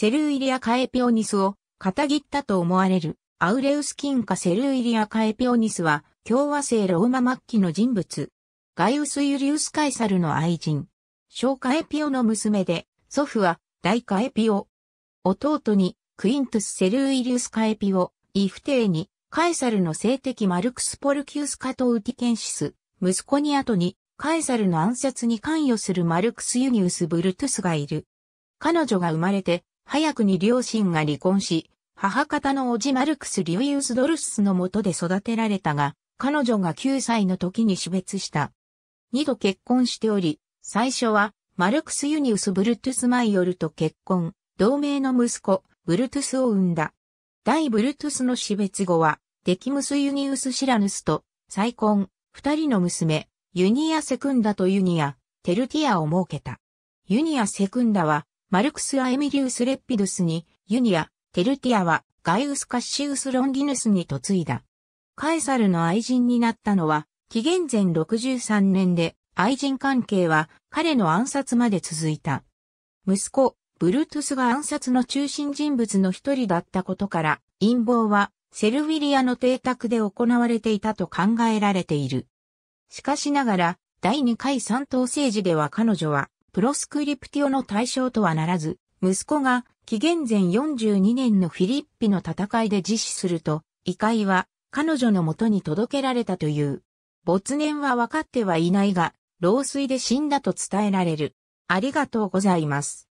セルイリアカエピオニスを、片切ったと思われる、アウレウス金かセルイリアカエピオニスは、共和制ローマ末期の人物。ガイウス・ユリウス・カイサルの愛人。小カエピオの娘で、祖父は、大カエピオ。弟に、クイントス・セルイリウス・カエピオ、イフテーに、カエサルの性的マルクス・ポルキウス・カトウティケンシス、息子に後に、カエサルの暗殺に関与するマルクス・ユニウス・ブルトゥスがいる。彼女が生まれて、早くに両親が離婚し、母方のおじマルクス・リュイウス・ドルスのもとで育てられたが、彼女が9歳の時に死別した。二度結婚しており、最初は、マルクス・ユニウス・ブルトゥス・マイヨルと結婚、同盟の息子、ブルトゥスを生んだ。大ブルトゥスの死別後は、デキムス・ユニウス・シラヌスと、再婚、二人の娘、ユニア・セクンダとユニア、テルティアを設けた。ユニア・セクンダは、マルクス・アエミリウス・レッピドゥスに、ユニア、テルティアは、ガイウス・カッシウス・ロンギヌスに嫁いだ。カエサルの愛人になったのは、紀元前63年で、愛人関係は彼の暗殺まで続いた。息子、ブルトゥスが暗殺の中心人物の一人だったことから、陰謀はセルィリアの邸宅で行われていたと考えられている。しかしながら、第2回三島政治では彼女はプロスクリプティオの対象とはならず、息子が紀元前42年のフィリッピの戦いで自死すると、遺骸は彼女の元に届けられたという。没年は分かってはいないが、老衰で死んだと伝えられる。ありがとうございます。